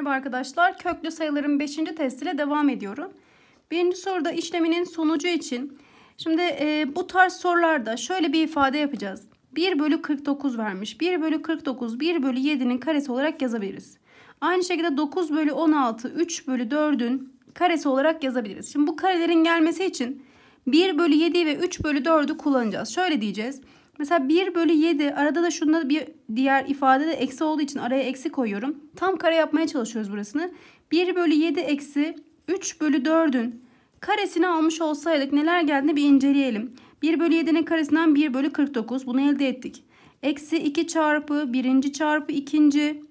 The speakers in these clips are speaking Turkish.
Merhaba arkadaşlar. Köklü sayıların 5. testiyle devam ediyorum. Birinci soruda işleminin sonucu için. Şimdi e, bu tarz sorularda şöyle bir ifade yapacağız. 1 bölü 49 vermiş. 1 bölü 49 1 bölü 7'nin karesi olarak yazabiliriz. Aynı şekilde 9 bölü 16 3 bölü 4'ün karesi olarak yazabiliriz. Şimdi bu karelerin gelmesi için 1 bölü 7 ve 3 bölü 4'ü kullanacağız. Şöyle diyeceğiz. Mesela 1 bölü 7 arada da şunda bir diğer ifade de eksi olduğu için araya eksi koyuyorum. Tam kare yapmaya çalışıyoruz burasını. 1 bölü 7 eksi 3 bölü 4'ün karesini almış olsaydık neler geldiğini bir inceleyelim. 1 bölü 7'nin karesinden 1 bölü 49 bunu elde ettik. Eksi 2 çarpı birinci çarpı ikinci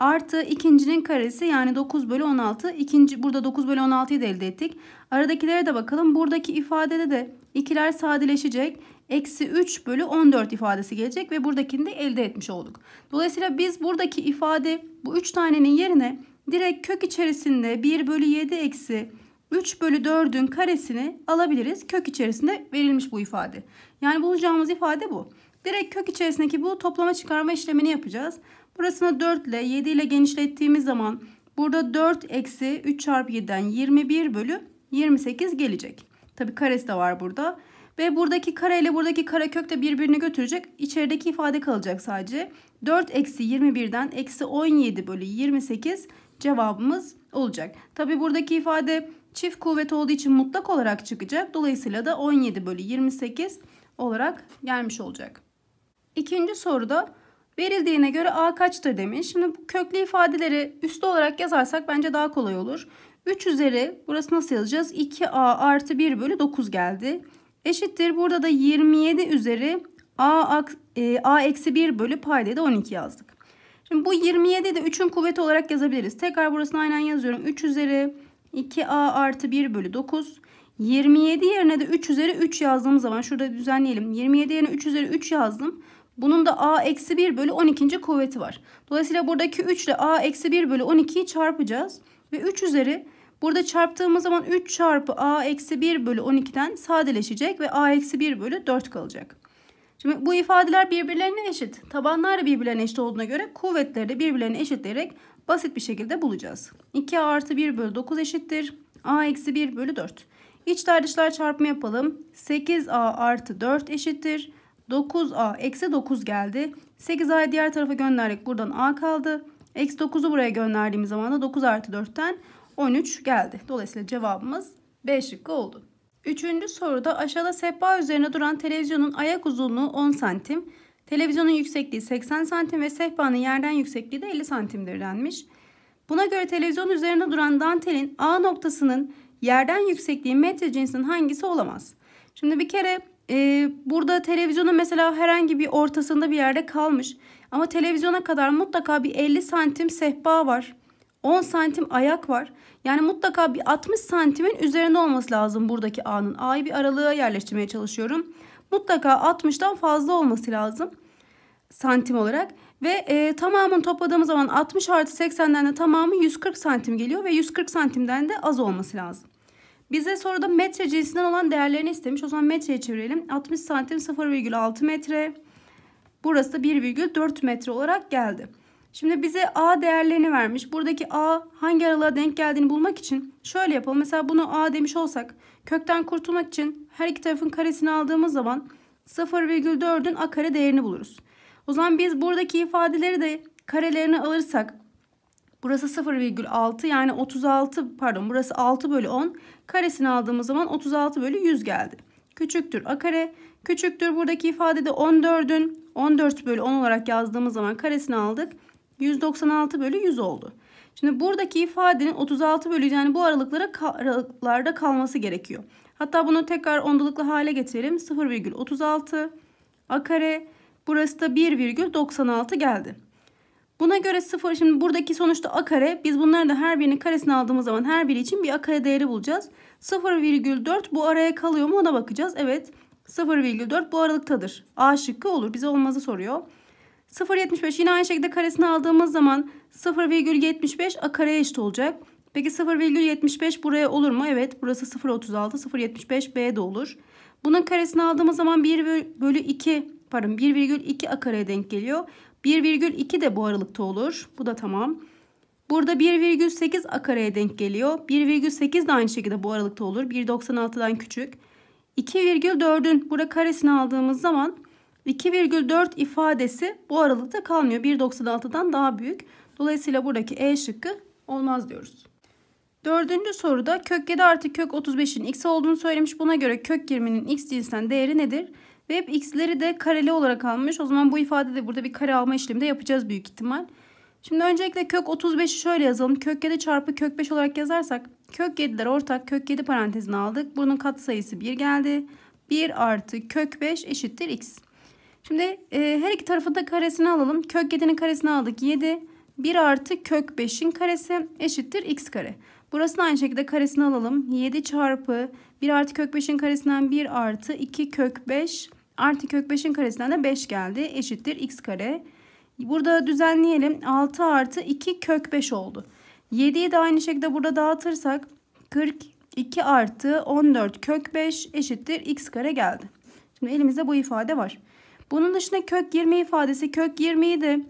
Artı ikincinin karesi yani 9 bölü 16. ikinci burada 9 bölü 16'yı da elde ettik. Aradakilere de bakalım. Buradaki ifadede de ikiler sadeleşecek. Eksi 3 bölü 14 ifadesi gelecek ve buradakini de elde etmiş olduk. Dolayısıyla biz buradaki ifade bu 3 tanenin yerine direkt kök içerisinde 1 bölü 7 eksi 3 bölü 4'ün karesini alabiliriz. Kök içerisinde verilmiş bu ifade. Yani bulacağımız ifade bu. Direkt kök içerisindeki bu toplama çıkarma işlemini yapacağız. Burasını 4 ile 7 ile genişlettiğimiz zaman burada 4 eksi 3 çarpı 7'den 21 bölü 28 gelecek. Tabi karesi de var burada. Ve buradaki kare ile buradaki kare kök de birbirini götürecek. İçerideki ifade kalacak sadece. 4 eksi 21'den eksi 17 bölü 28 cevabımız olacak. Tabi buradaki ifade çift kuvvet olduğu için mutlak olarak çıkacak. Dolayısıyla da 17 bölü 28 olarak gelmiş olacak. İkinci soruda Verildiğine göre a kaçtır demiş. Şimdi bu köklü ifadeleri üstü olarak yazarsak bence daha kolay olur. 3 üzeri burası nasıl yazacağız? 2a artı 1 bölü 9 geldi. Eşittir burada da 27 üzeri a, e, a eksi 1 bölü payda da 12 yazdık. Şimdi bu 27 de 3'ün kuvveti olarak yazabiliriz. Tekrar burasını aynen yazıyorum. 3 üzeri 2a artı 1 bölü 9. 27 yerine de 3 üzeri 3 yazdığımız zaman şurada düzenleyelim. 27 yerine 3 üzeri 3 yazdım. Bunun da a eksi 1 bölü 12. kuvveti var. Dolayısıyla buradaki 3 ile a eksi 1 bölü 12'yi çarpacağız. Ve 3 üzeri burada çarptığımız zaman 3 çarpı a eksi 1 bölü 12'den sadeleşecek ve a eksi 1 bölü 4 kalacak. Şimdi bu ifadeler birbirlerine eşit. Tabanlar da birbirlerine eşit olduğuna göre kuvvetleri de birbirlerine eşitleyerek basit bir şekilde bulacağız. 2a artı 1 bölü 9 eşittir. a eksi 1 bölü 4. İçler dışlar çarpımı yapalım. 8a artı 4 eşittir. 9a eksi 9 geldi. 8a'yı diğer tarafa gönderdik. Buradan a kaldı. Eksi 9'u buraya gönderdiğimiz zaman da 9 artı 4'ten 13 geldi. Dolayısıyla cevabımız B şıkkı oldu. Üçüncü soruda aşağıda sehpa üzerine duran televizyonun ayak uzunluğu 10 santim, televizyonun yüksekliği 80 santim ve sehpanın yerden yüksekliği de 50 santimdir denmiş. Buna göre televizyon üzerinde duran dantelin A noktasının yerden yüksekliği metre cinsinin hangisi olamaz? Şimdi bir kere e, burada televizyonun mesela herhangi bir ortasında bir yerde kalmış. Ama televizyona kadar mutlaka bir 50 santim sehpa var. 10 santim ayak var. Yani mutlaka bir 60 santimin üzerinde olması lazım buradaki A'nın. A'yı bir aralığa yerleştirmeye çalışıyorum. Mutlaka 60'dan fazla olması lazım. Santim olarak. Ve e, tamamını topladığımız zaman 60 artı 80'den de tamamı 140 santim geliyor. Ve 140 santimden de az olması lazım. Bize sonra da metre cinsinden olan değerlerini istemiş. O zaman metreye çevirelim. 60 santim 0,6 metre. Burası da 1,4 metre olarak geldi. Şimdi bize A değerlerini vermiş. Buradaki A hangi aralığa denk geldiğini bulmak için şöyle yapalım. Mesela bunu A demiş olsak kökten kurtulmak için her iki tarafın karesini aldığımız zaman 0,4'ün A kare değerini buluruz. O zaman biz buradaki ifadeleri de karelerini alırsak Burası 0,6 yani 36 pardon burası 6 bölü 10. Karesini aldığımız zaman 36 bölü 100 geldi. Küçüktür a kare. Küçüktür buradaki ifadede 14'ün 14 bölü 10 olarak yazdığımız zaman karesini aldık. 196 bölü 100 oldu. Şimdi buradaki ifadenin 36 bölü yani bu aralıklara aralıklarda kalması gerekiyor. Hatta bunu tekrar ondalıklı hale getirelim. 0,36 a kare burası da 1,96 geldi. Buna göre 0 şimdi buradaki sonuçta a kare. Biz bunların da her birinin karesini aldığımız zaman her biri için bir a kare değeri bulacağız. 0,4 bu araya kalıyor mu ona bakacağız. Evet 0,4 bu aralıktadır. A şıkkı olur. Bize olmazı soruyor. 0,75 yine aynı şekilde karesini aldığımız zaman 0,75 a kareye eşit olacak. Peki 0,75 buraya olur mu? Evet burası 0,36 0,75 b de olur. Bunun karesini aldığımız zaman 1 bölü 2 pardon 1,2 a kareye denk geliyor. 1,2 de bu aralıkta olur. Bu da tamam. Burada 1,8 akareye denk geliyor. 1,8 de aynı şekilde bu aralıkta olur. 1,96'dan küçük. 2,4'ün burada karesini aldığımız zaman 2,4 ifadesi bu aralıkta kalmıyor. 1,96'dan daha büyük. Dolayısıyla buradaki E şıkkı olmaz diyoruz. Dördüncü soruda kök 7 artı kök 35'in x olduğunu söylemiş. Buna göre kök 20'nin x cinsinden değeri nedir? Ve hep x'leri de kareli olarak almış. O zaman bu ifade de burada bir kare alma işlemi de yapacağız büyük ihtimal. Şimdi öncelikle kök 35'i şöyle yazalım. Kök 7 çarpı kök 5 olarak yazarsak kök 7'ler ortak kök 7 parantezini aldık. Bunun sayısı 1 geldi. 1 artı kök 5 eşittir x. Şimdi e, her iki tarafı da karesini alalım. Kök 7'nin karesini aldık 7. 1 artı kök 5'in karesi eşittir x kare. Burasını aynı şekilde karesini alalım. 7 çarpı 1 artı kök 5'in karesinden 1 artı 2 kök 5 Artı kök 5'in karesinden de 5 geldi. Eşittir x kare. Burada düzenleyelim. 6 artı 2 kök 5 oldu. 7'yi de aynı şekilde burada dağıtırsak 42 artı 14 kök 5 eşittir x kare geldi. Şimdi elimizde bu ifade var. Bunun dışında kök 20 ifadesi kök 20'yi de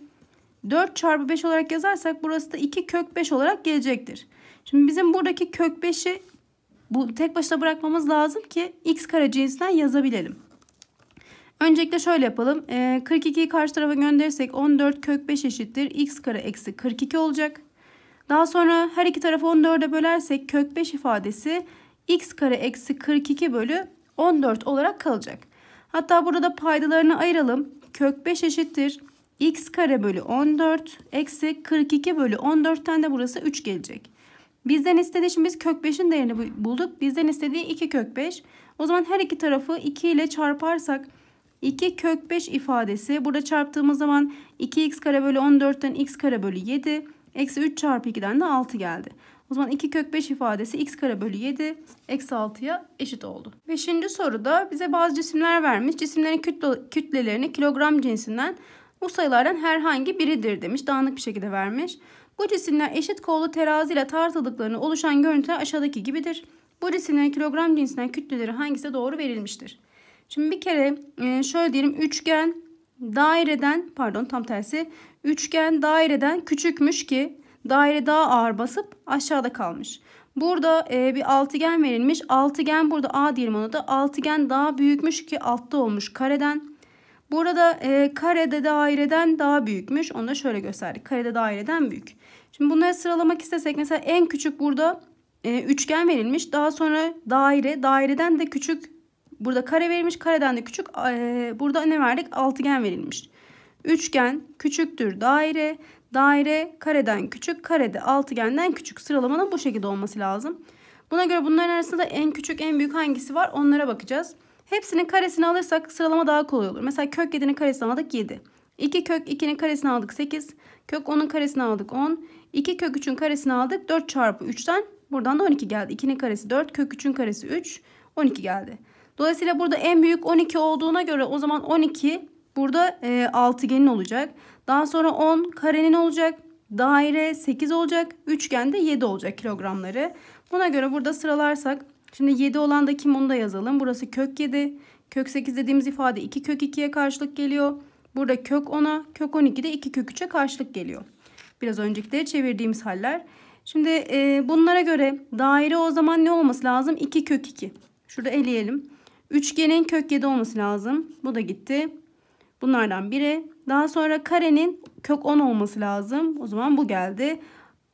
4 çarpı 5 olarak yazarsak burası da 2 kök 5 olarak gelecektir. Şimdi bizim buradaki kök 5'i bu tek başına bırakmamız lazım ki x kare cinsinden yazabilelim. Öncelikle şöyle yapalım. E, ee, 42'yi karşı tarafa gönderirsek 14 kök 5 eşittir. X kare eksi 42 olacak. Daha sonra her iki tarafı 14'e bölersek kök 5 ifadesi x kare eksi 42 bölü 14 olarak kalacak. Hatta burada paydalarını ayıralım. Kök 5 eşittir. x kare bölü 14 eksi 42 bölü 14'ten de burası 3 gelecek. Bizden istediği şimdi biz kök 5'in değerini bulduk. Bizden istediği 2 kök 5. O zaman her iki tarafı 2 ile çarparsak 2 kök 5 ifadesi. Burada çarptığımız zaman 2x kare bölü 14'ten x kare bölü 7. Eksi 3 çarpı 2'den de 6 geldi. O zaman 2 kök 5 ifadesi x kare bölü 7 eksi 6'ya eşit oldu. Beşinci soruda bize bazı cisimler vermiş. Cisimlerin kütle, kütlelerini kilogram cinsinden bu sayılardan herhangi biridir demiş. Dağınık bir şekilde vermiş. Bu cisimler eşit kollu terazi ile tartıldıklarını oluşan görüntü aşağıdaki gibidir. Bu cisimlerin kilogram cinsinden kütleleri hangisi doğru verilmiştir? Şimdi bir kere e, şöyle diyelim üçgen daireden pardon tam tersi üçgen daireden küçükmüş ki daire daha ağır basıp aşağıda kalmış. Burada e, bir altıgen verilmiş. Altıgen burada A diyelim ona da. Altıgen daha büyükmüş ki altta olmuş kareden. Burada e, karede daireden daha büyükmüş. Onu da şöyle gösterdik. Karede daireden büyük. Şimdi bunları sıralamak istesek mesela en küçük burada e, üçgen verilmiş. Daha sonra daire, daireden de küçük Burada kare verilmiş. Kareden de küçük. E, burada ne verdik? Altıgen verilmiş. Üçgen küçüktür daire. Daire kareden küçük. Karede altıgenden küçük. Sıralamanın bu şekilde olması lazım. Buna göre bunların arasında en küçük en büyük hangisi var onlara bakacağız. Hepsinin karesini alırsak sıralama daha kolay olur. Mesela kök 7'nin karesini aldık 7. 2 kök 2'nin karesini aldık 8. Kök 10'un karesini aldık 10. 2 kök 3'ün karesini aldık 4 çarpı 3'ten. Buradan da 12 geldi. 2'nin karesi 4. Kök 3'ün karesi 3. 12 geldi. Dolayısıyla burada en büyük 12 olduğuna göre o zaman 12 burada e, altıgenin olacak. Daha sonra 10 karenin olacak. Daire 8 olacak. Üçgen de 7 olacak kilogramları. Buna göre burada sıralarsak şimdi 7 olan da kim onu da yazalım. Burası kök 7. Kök 8 dediğimiz ifade 2 kök 2'ye karşılık geliyor. Burada kök 10'a, kök 12'de 2 kök 3'e karşılık geliyor. Biraz önceki çevirdiğimiz haller. Şimdi e, bunlara göre daire o zaman ne olması lazım? 2 kök 2. Şurada eleyelim. Üçgenin kök 7 olması lazım. Bu da gitti. Bunlardan biri. Daha sonra karenin kök 10 olması lazım. O zaman bu geldi.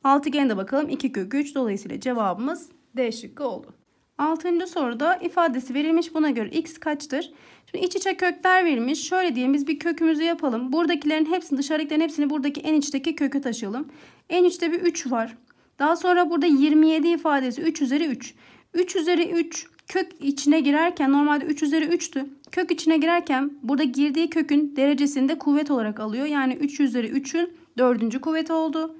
Altıgen de bakalım 2 kök 3. Dolayısıyla cevabımız D şıkkı oldu. Altıncı soruda ifadesi verilmiş. Buna göre x kaçtır? Şimdi iç içe kökler verilmiş. Şöyle diyelim biz bir kökümüzü yapalım. Buradakilerin hepsini dışarıdakilerin hepsini buradaki en içteki köke taşıyalım. En içte bir 3 var. Daha sonra burada 27 ifadesi 3 üzeri 3. 3 üzeri 3 kök içine girerken normalde 3 üzeri 3'tü. Kök içine girerken burada girdiği kökün derecesini de kuvvet olarak alıyor. Yani 3 üzeri 3'ün 4. kuvveti oldu.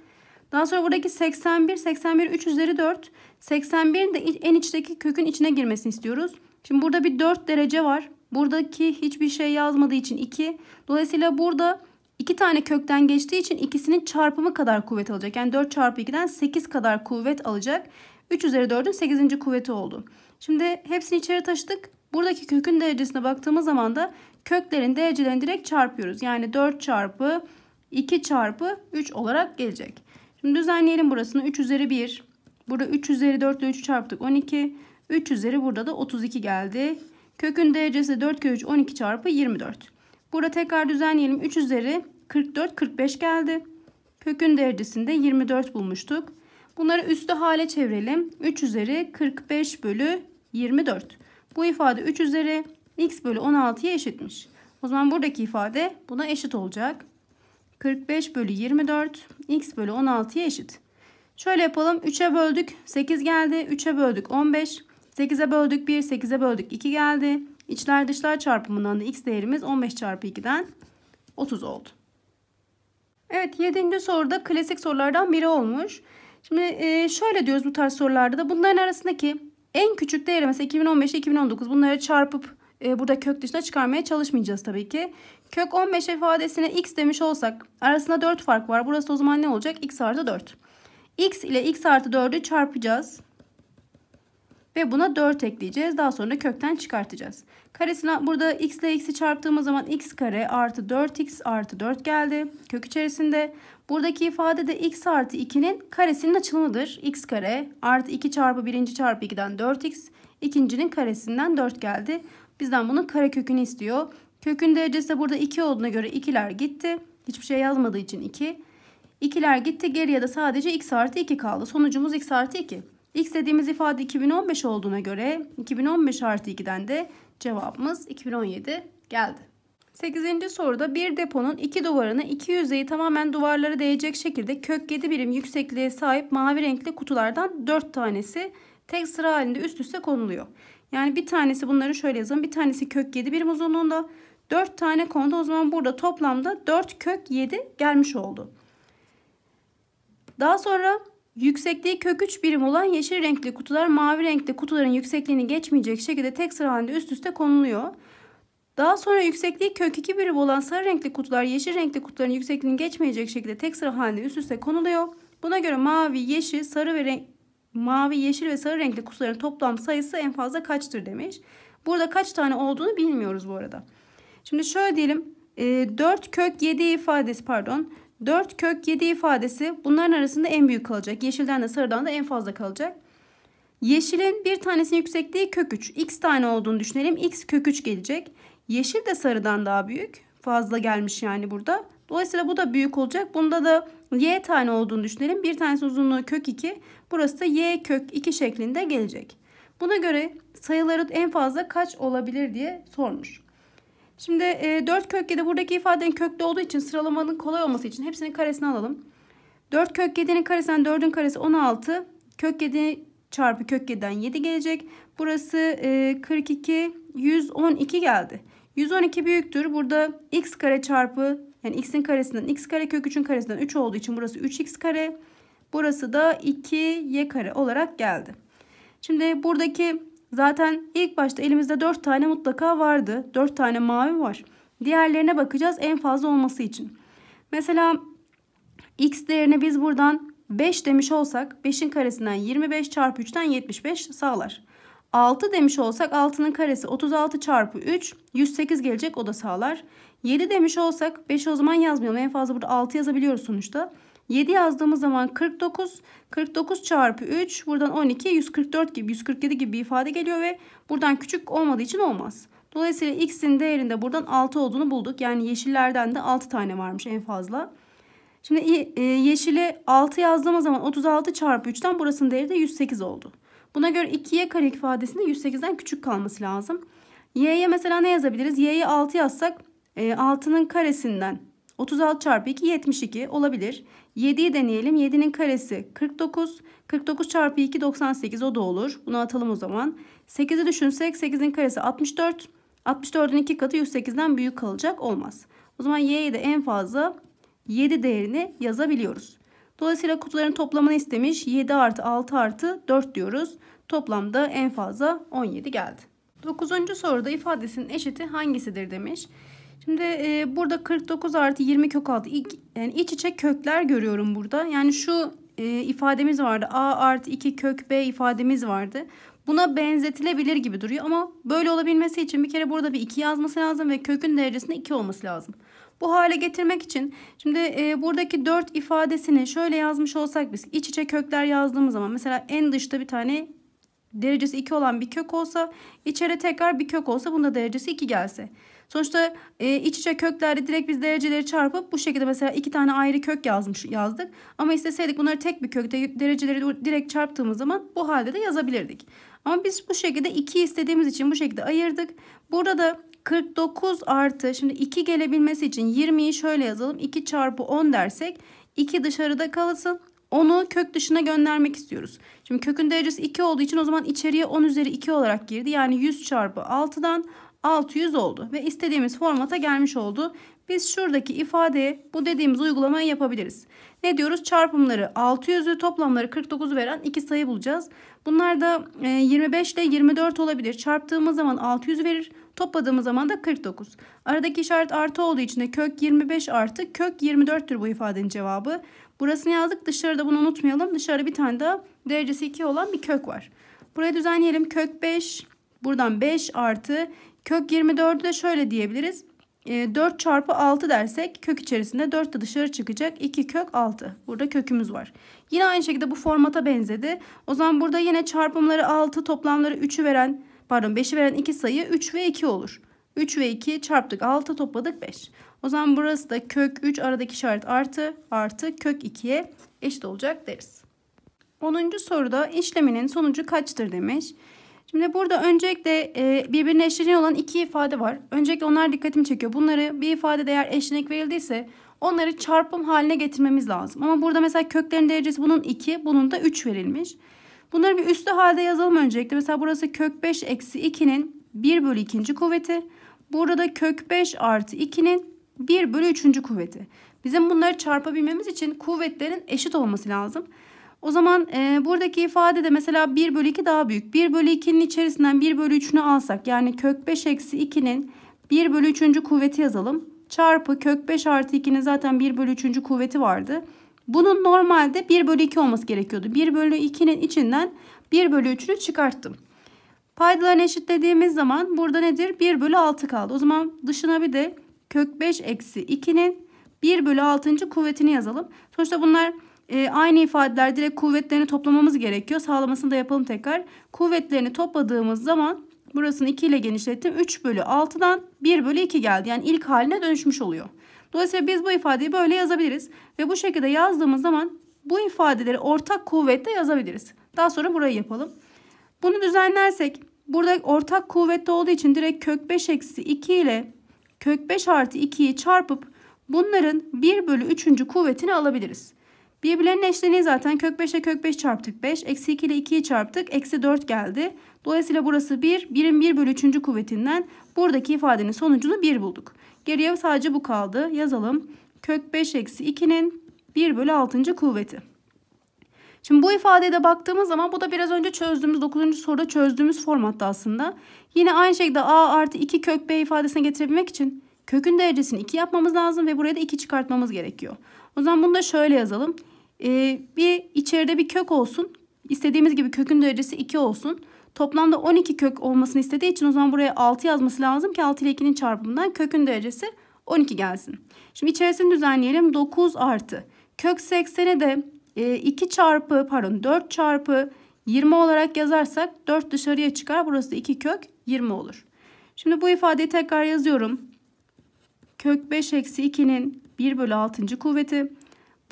Daha sonra buradaki 81, 81 3 üzeri 4. 81'in de en içteki kökün içine girmesini istiyoruz. Şimdi burada bir 4 derece var. Buradaki hiçbir şey yazmadığı için 2. Dolayısıyla burada iki tane kökten geçtiği için ikisinin çarpımı kadar kuvvet alacak. Yani 4 çarpı 2'den 8 kadar kuvvet alacak. 3 üzeri 4'ün 8. kuvveti oldu. Şimdi hepsini içeri taşıdık. Buradaki kökün derecesine baktığımız zaman da köklerin derecelerini direkt çarpıyoruz. Yani 4 çarpı 2 çarpı 3 olarak gelecek. Şimdi düzenleyelim burasını. 3 üzeri 1. Burada 3 üzeri 4 ile 3 çarptık 12. 3 üzeri burada da 32 geldi. Kökün derecesi 4 kök 3 12 çarpı 24. Burada tekrar düzenleyelim. 3 üzeri 44 45 geldi. Kökün derecesinde 24 bulmuştuk. Bunları üstü hale çevirelim. 3 üzeri 45 bölü 24. Bu ifade 3 üzeri x bölü 16'ya eşitmiş. O zaman buradaki ifade buna eşit olacak. 45 bölü 24 x bölü 16'ya eşit. Şöyle yapalım. 3'e böldük 8 geldi. 3'e böldük 15. 8'e böldük 1. 8'e böldük 2 geldi. İçler dışlar çarpımından da x değerimiz 15 çarpı 2'den 30 oldu. Evet 7. soruda klasik sorulardan biri olmuş. Şimdi şöyle diyoruz bu tarz sorularda da bunların arasındaki en küçük değeri mesela 2015 ile 2019 bunları çarpıp e, burada kök dışına çıkarmaya çalışmayacağız tabii ki. Kök 15 ifadesine x demiş olsak arasında 4 fark var. Burası o zaman ne olacak? x artı 4. x ile x artı 4'ü çarpacağız. Ve buna 4 ekleyeceğiz. Daha sonra kökten çıkartacağız. Karesine burada x ile x'i çarptığımız zaman x kare artı 4x artı 4 geldi. Kök içerisinde. Buradaki ifade de x artı 2'nin karesinin açılımıdır. x kare artı 2 çarpı 1. çarpı 2'den 4x. ikincinin karesinden 4 geldi. Bizden bunun kare kökünü istiyor. Kökün derecesi de burada 2 olduğuna göre 2'ler gitti. Hiçbir şey yazmadığı için 2. 2'ler gitti. Geriye de sadece x artı 2 kaldı. Sonucumuz x artı 2. X dediğimiz ifade 2015 olduğuna göre 2015 artı 2'den de cevabımız 2017 geldi. 8. soruda bir deponun iki duvarını iki yüzeyi tamamen duvarlara değecek şekilde kök 7 birim yüksekliğe sahip mavi renkli kutulardan 4 tanesi tek sıra halinde üst üste konuluyor. Yani bir tanesi bunları şöyle yazalım. Bir tanesi kök 7 birim uzunluğunda 4 tane kondu. O zaman burada toplamda 4 kök 7 gelmiş oldu. Daha sonra Yüksekliği kök 3 birim olan yeşil renkli kutular mavi renkli kutuların yüksekliğini geçmeyecek şekilde tek sıra halinde üst üste konuluyor. Daha sonra yüksekliği kök 2 birim olan sarı renkli kutular yeşil renkli kutuların yüksekliğini geçmeyecek şekilde tek sıra halinde üst üste konuluyor. Buna göre mavi, yeşil, sarı ve renk mavi, yeşil ve sarı renkli kutuların toplam sayısı en fazla kaçtır demiş. Burada kaç tane olduğunu bilmiyoruz bu arada. Şimdi şöyle diyelim. 4 kök 7 ifadesi pardon. 4 kök 7 ifadesi bunların arasında en büyük kalacak. Yeşilden de sarıdan da en fazla kalacak. Yeşilin bir tanesinin yüksekliği kök 3. X tane olduğunu düşünelim. X kök 3 gelecek. Yeşil de sarıdan daha büyük. Fazla gelmiş yani burada. Dolayısıyla bu da büyük olacak. Bunda da y tane olduğunu düşünelim. Bir tanesi uzunluğu kök 2. Burası da y kök 2 şeklinde gelecek. Buna göre sayıları en fazla kaç olabilir diye sormuş. Şimdi e, 4 kök 7 buradaki ifadenin köklü olduğu için sıralamanın kolay olması için hepsinin karesini alalım. 4 kök 7'nin karesinden 4'ün karesi 16. Kök 7 çarpı kök 7'den 7 gelecek. Burası e, 42 112 geldi. 112 büyüktür. Burada x kare çarpı yani x'in karesinden x kare kök 3'ün karesinden 3 olduğu için burası 3x kare. Burası da 2y kare olarak geldi. Şimdi buradaki Zaten ilk başta elimizde 4 tane mutlaka vardı. 4 tane mavi var. Diğerlerine bakacağız en fazla olması için. Mesela x değerini biz buradan 5 demiş olsak 5'in karesinden 25 çarpı 3'ten 75 sağlar. 6 demiş olsak 6'nın karesi 36 çarpı 3 108 gelecek o da sağlar. 7 demiş olsak 5'i o zaman yazmayalım en fazla burada 6 yazabiliyoruz sonuçta. 7 yazdığımız zaman 49. 49 çarpı 3 buradan 12 144 gibi 147 gibi bir ifade geliyor ve buradan küçük olmadığı için olmaz. Dolayısıyla x'in değerinde buradan 6 olduğunu bulduk. Yani yeşillerden de 6 tane varmış en fazla. Şimdi e, yeşile 6 yazdığımız zaman 36 çarpı 3'ten burasının değeri de 108 oldu. Buna göre 2y kare ifadesinde 108'den küçük kalması lazım. y'ye mesela ne yazabiliriz? y'ye 6 yazsak 6'nın e, karesinden 36 çarpı 2 72 olabilir. 7'yi deneyelim. 7'nin karesi 49. 49 çarpı 2 98 o da olur. Bunu atalım o zaman. 8'i düşünsek 8'in karesi 64. 64'ün 2 katı 108'den büyük kalacak olmaz. O zaman y'ye de en fazla 7 değerini yazabiliyoruz. Dolayısıyla kutuların toplamını istemiş. 7 artı 6 artı 4 diyoruz. Toplamda en fazla 17 geldi. 9. soruda ifadesinin eşiti hangisidir demiş. Şimdi e, burada 49 artı 20 kök 6 yani iç içe kökler görüyorum burada. Yani şu e, ifademiz vardı. A artı 2 kök B ifademiz vardı. Buna benzetilebilir gibi duruyor ama böyle olabilmesi için bir kere burada bir 2 yazması lazım ve kökün derecesinde 2 olması lazım. Bu hale getirmek için şimdi e, buradaki 4 ifadesini şöyle yazmış olsak biz iç içe kökler yazdığımız zaman mesela en dışta bir tane derecesi 2 olan bir kök olsa içeri tekrar bir kök olsa bunda derecesi 2 gelse. Sonuçta e, iç içe köklerde direkt biz dereceleri çarpıp bu şekilde mesela iki tane ayrı kök yazmış yazdık. Ama isteseydik bunları tek bir kökte dereceleri direkt çarptığımız zaman bu halde de yazabilirdik. Ama biz bu şekilde 2 istediğimiz için bu şekilde ayırdık. Burada da 49 artı şimdi 2 gelebilmesi için 20'yi şöyle yazalım. 2 çarpı 10 dersek 2 dışarıda kalsın. Onu kök dışına göndermek istiyoruz. Şimdi kökün derecesi 2 olduğu için o zaman içeriye 10 üzeri 2 olarak girdi. Yani 100 çarpı 6'dan 600 oldu ve istediğimiz formata gelmiş oldu. Biz şuradaki ifadeye bu dediğimiz uygulamayı yapabiliriz. Ne diyoruz? Çarpımları 600'ü toplamları 49'u veren iki sayı bulacağız. Bunlar da 25 e, ile 24 olabilir. Çarptığımız zaman 600 verir. Topladığımız zaman da 49. Aradaki işaret artı olduğu için de kök 25 artı kök 24'tür bu ifadenin cevabı. Burasını yazdık. Dışarıda bunu unutmayalım. Dışarı bir tane daha derecesi 2 olan bir kök var. Buraya düzenleyelim. Kök 5. Buradan 5 artı Kök 24'ü de şöyle diyebiliriz. 4 ee, çarpı 6 dersek kök içerisinde 4 de dışarı çıkacak. 2 kök 6. Burada kökümüz var. Yine aynı şekilde bu formata benzedi. O zaman burada yine çarpımları 6 toplamları 3'ü veren pardon 5'i veren 2 sayı 3 ve 2 olur. 3 ve 2 çarptık 6 topladık 5. O zaman burası da kök 3 aradaki işaret artı artı kök 2'ye eşit olacak deriz. 10. soruda işleminin sonucu kaçtır demiş. Şimdi burada öncelikle e, birbirine eşleniyor olan iki ifade var. Öncelikle onlar dikkatimi çekiyor. Bunları bir ifade değer eşlenik verildiyse onları çarpım haline getirmemiz lazım. Ama burada mesela köklerin derecesi bunun 2, bunun da 3 verilmiş. Bunları bir üstü halde yazalım öncelikle. Mesela burası kök 5 eksi 2'nin 1 bölü 2. kuvveti. Burada kök 5 artı 2'nin 1 bölü 3. kuvveti. Bizim bunları çarpabilmemiz için kuvvetlerin eşit olması lazım. O zaman e, buradaki ifade de mesela 1 bölü 2 daha büyük. 1 bölü 2'nin içerisinden 1 bölü 3'ünü alsak yani kök 5 eksi 2'nin 1 bölü 3. kuvveti yazalım. Çarpı kök 5 artı 2'nin zaten 1 bölü 3. kuvveti vardı. Bunun normalde 1 bölü 2 olması gerekiyordu. 1 bölü 2'nin içinden 1 bölü 3'ünü çıkarttım. Paydalarını eşitlediğimiz zaman burada nedir? 1 bölü 6 kaldı. O zaman dışına bir de kök 5 eksi 2'nin 1 bölü 6. kuvvetini yazalım. Sonuçta bunlar e, aynı ifadeler direkt kuvvetlerini toplamamız gerekiyor. Sağlamasını da yapalım tekrar. Kuvvetlerini topladığımız zaman burasını 2 ile genişlettim. 3 bölü 6'dan 1 bölü 2 geldi. Yani ilk haline dönüşmüş oluyor. Dolayısıyla biz bu ifadeyi böyle yazabiliriz. Ve bu şekilde yazdığımız zaman bu ifadeleri ortak kuvvette yazabiliriz. Daha sonra burayı yapalım. Bunu düzenlersek burada ortak kuvvette olduğu için direkt kök 5 eksi 2 ile kök 5 artı 2'yi çarpıp bunların 1 bölü 3. kuvvetini alabiliriz. Birbirlerinin eşleniği zaten kök 5'e kök 5 çarptık 5. Eksi 2 ile 2'yi çarptık. Eksi 4 geldi. Dolayısıyla burası 1. 1'in 1 bölü 3. kuvvetinden buradaki ifadenin sonucunu 1 bulduk. Geriye sadece bu kaldı. Yazalım. Kök 5 eksi 2'nin 1 bölü 6. kuvveti. Şimdi bu ifadeye de baktığımız zaman bu da biraz önce çözdüğümüz 9. soruda çözdüğümüz formatta aslında. Yine aynı şekilde a artı 2 kök b ifadesine getirebilmek için kökün derecesini 2 yapmamız lazım ve buraya da 2 çıkartmamız gerekiyor. O zaman bunu da şöyle yazalım e, bir içeride bir kök olsun. İstediğimiz gibi kökün derecesi 2 olsun. Toplamda 12 kök olmasını istediği için o zaman buraya 6 yazması lazım ki 6 ile 2'nin çarpımından kökün derecesi 12 gelsin. Şimdi içerisini düzenleyelim. 9 artı. Kök 80'e de 2 e, çarpı pardon 4 çarpı 20 olarak yazarsak 4 dışarıya çıkar. Burası da 2 kök 20 olur. Şimdi bu ifadeyi tekrar yazıyorum. Kök 5 eksi 2'nin 1 bölü 6. kuvveti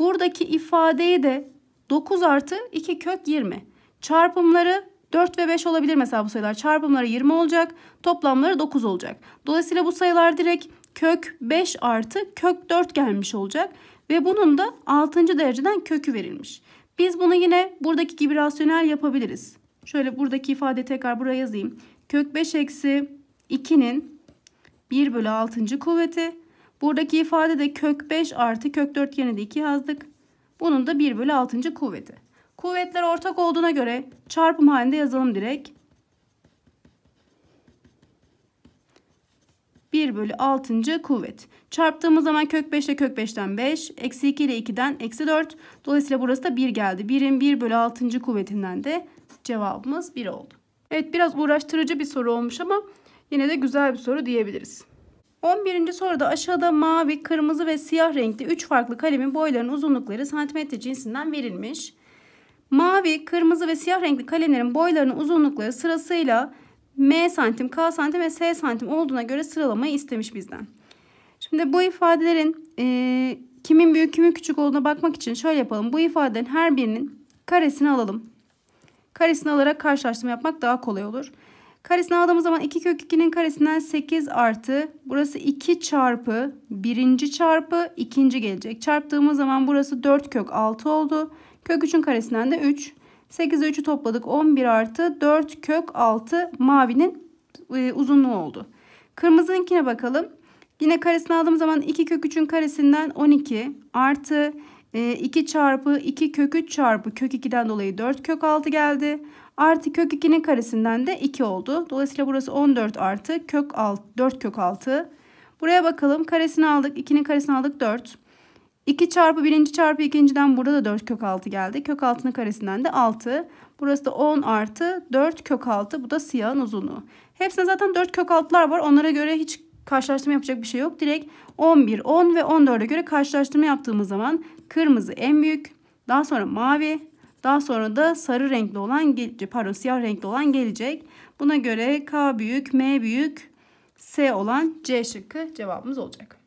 Buradaki ifadeyi de 9 artı 2 kök 20. Çarpımları 4 ve 5 olabilir mesela bu sayılar. Çarpımları 20 olacak. Toplamları 9 olacak. Dolayısıyla bu sayılar direkt kök 5 artı kök 4 gelmiş olacak. Ve bunun da 6. dereceden kökü verilmiş. Biz bunu yine buradaki gibi rasyonel yapabiliriz. Şöyle buradaki ifade tekrar buraya yazayım. Kök 5 eksi 2'nin 1 bölü 6. kuvveti Buradaki ifade de kök 5 artı kök 4 yerine de 2 yazdık. Bunun da 1 bölü 6. kuvveti. Kuvvetler ortak olduğuna göre çarpım halinde yazalım direkt. 1 bölü 6. kuvvet. Çarptığımız zaman kök 5 ile kök 5'ten 5. Eksi 2 ile 2'den eksi 4. Dolayısıyla burası da 1 geldi. 1'in 1 bölü 6. kuvvetinden de cevabımız 1 oldu. Evet biraz uğraştırıcı bir soru olmuş ama yine de güzel bir soru diyebiliriz. 11. soruda aşağıda mavi, kırmızı ve siyah renkli 3 farklı kalemin boylarının uzunlukları santimetre cinsinden verilmiş. Mavi, kırmızı ve siyah renkli kalemlerin boylarının uzunlukları sırasıyla M santim, K santim ve S santim olduğuna göre sıralamayı istemiş bizden. Şimdi bu ifadelerin e, kimin büyük kimin küçük olduğuna bakmak için şöyle yapalım. Bu ifadelerin her birinin karesini alalım. Karesini alarak karşılaştırma yapmak daha kolay olur. Karesini aldığımız zaman 2 kök 2'nin karesinden 8 artı burası 2 çarpı birinci çarpı ikinci gelecek. Çarptığımız zaman burası 4 kök 6 oldu. Kök 3'ün karesinden de 3. 8 ile 3'ü topladık 11 artı 4 kök 6 mavinin e, uzunluğu oldu. Kırmızınkine bakalım. Yine karesini aldığım zaman 2 kök 3'ün karesinden 12 artı e, ee, 2 çarpı 2 kök 3 çarpı kök 2'den dolayı 4 kök 6 geldi. Artı kök 2'nin karesinden de 2 oldu. Dolayısıyla burası 14 artı kök 6, 4 kök 6. Buraya bakalım karesini aldık 2'nin karesini aldık 4. 2 çarpı 1. çarpı 2.'den burada da 4 kök 6 geldi. Kök 6'nın karesinden de 6. Burası da 10 artı 4 kök 6. Bu da siyahın uzunluğu. Hepsinde zaten 4 kök 6'lar var. Onlara göre hiç karşılaştırma yapacak bir şey yok. Direkt 11, 10 ve 14'e göre karşılaştırma yaptığımız zaman Kırmızı en büyük. Daha sonra mavi. Daha sonra da sarı renkli olan pardon siyah renkli olan gelecek. Buna göre K büyük, M büyük, S olan C şıkkı cevabımız olacak.